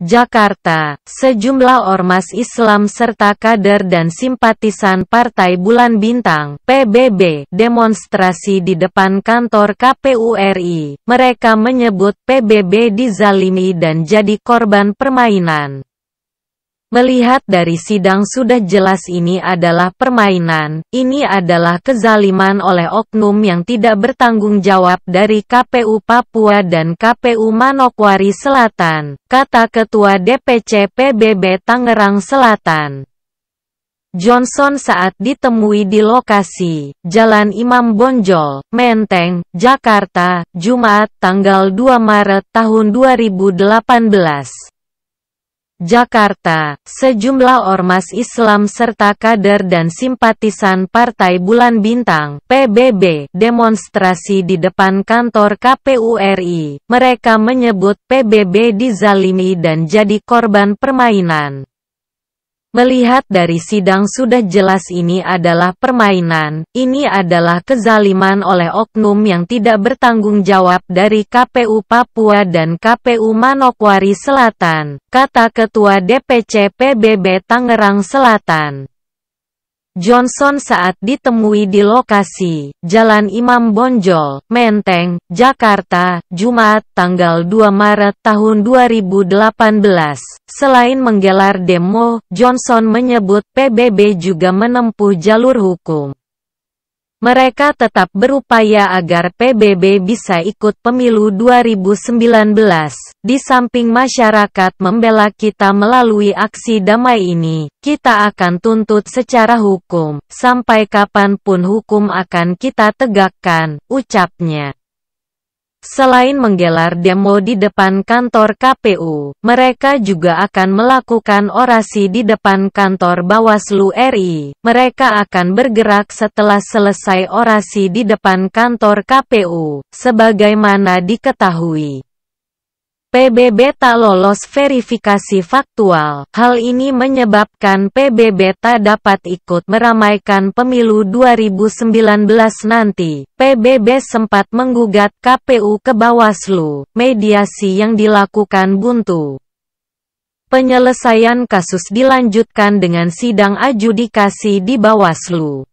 Jakarta, sejumlah ormas Islam serta kader dan simpatisan Partai Bulan Bintang (PBB) demonstrasi di depan kantor KPU RI. Mereka menyebut PBB dizalimi dan jadi korban permainan. Melihat dari sidang sudah jelas ini adalah permainan, ini adalah kezaliman oleh oknum yang tidak bertanggung jawab dari KPU Papua dan KPU Manokwari Selatan, kata Ketua DPC PBB Tangerang Selatan. Johnson saat ditemui di lokasi, Jalan Imam Bonjol, Menteng, Jakarta, Jumat, tanggal 2 Maret tahun 2018. Jakarta, sejumlah ormas Islam serta kader dan simpatisan Partai Bulan Bintang (PBB) demonstrasi di depan kantor KPU RI. Mereka menyebut PBB dizalimi dan jadi korban permainan. Melihat dari sidang sudah jelas ini adalah permainan, ini adalah kezaliman oleh oknum yang tidak bertanggung jawab dari KPU Papua dan KPU Manokwari Selatan, kata Ketua DPC PBB Tangerang Selatan. Johnson saat ditemui di lokasi Jalan Imam Bonjol, Menteng, Jakarta, Jumat, tanggal 2 Maret tahun 2018. Selain menggelar demo, Johnson menyebut PBB juga menempuh jalur hukum. Mereka tetap berupaya agar PBB bisa ikut pemilu 2019, di samping masyarakat membela kita melalui aksi damai ini, kita akan tuntut secara hukum, sampai kapanpun hukum akan kita tegakkan, ucapnya. Selain menggelar demo di depan kantor KPU, mereka juga akan melakukan orasi di depan kantor Bawaslu RI. Mereka akan bergerak setelah selesai orasi di depan kantor KPU, sebagaimana diketahui. PBB tak lolos verifikasi faktual. Hal ini menyebabkan PBB tak dapat ikut meramaikan pemilu 2019 nanti. PBB sempat menggugat KPU ke Bawaslu, mediasi yang dilakukan buntu. Penyelesaian kasus dilanjutkan dengan sidang adjudikasi di Bawaslu.